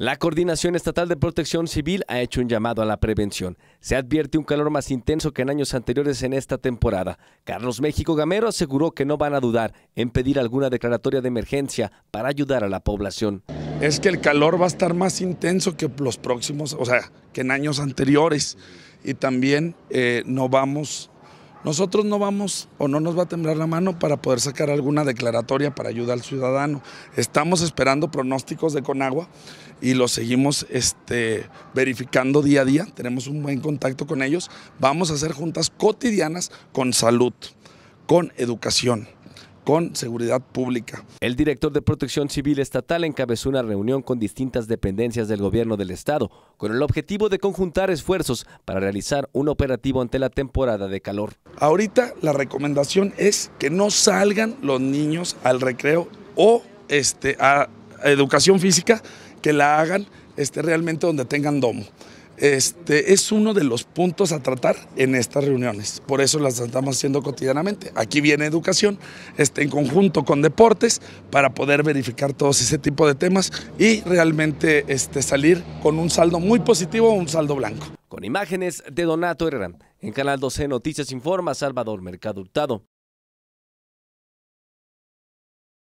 La Coordinación Estatal de Protección Civil ha hecho un llamado a la prevención. Se advierte un calor más intenso que en años anteriores en esta temporada. Carlos México Gamero aseguró que no van a dudar en pedir alguna declaratoria de emergencia para ayudar a la población. Es que el calor va a estar más intenso que los próximos, o sea, que en años anteriores. Y también eh, no vamos nosotros no vamos o no nos va a temblar la mano para poder sacar alguna declaratoria para ayudar al ciudadano. Estamos esperando pronósticos de Conagua y los seguimos este, verificando día a día. Tenemos un buen contacto con ellos. Vamos a hacer juntas cotidianas con salud, con educación con seguridad pública. El director de Protección Civil Estatal encabezó una reunión con distintas dependencias del gobierno del estado con el objetivo de conjuntar esfuerzos para realizar un operativo ante la temporada de calor. Ahorita la recomendación es que no salgan los niños al recreo o este, a educación física, que la hagan este, realmente donde tengan domo este, es uno de los puntos a tratar en estas reuniones. Por eso las estamos haciendo cotidianamente. Aquí viene educación en conjunto con deportes para poder verificar todos ese tipo de temas y realmente este, salir con un saldo muy positivo un saldo blanco. Con imágenes de Donato Herrera. en Canal 12 Noticias Informa Salvador Mercado Hurtado.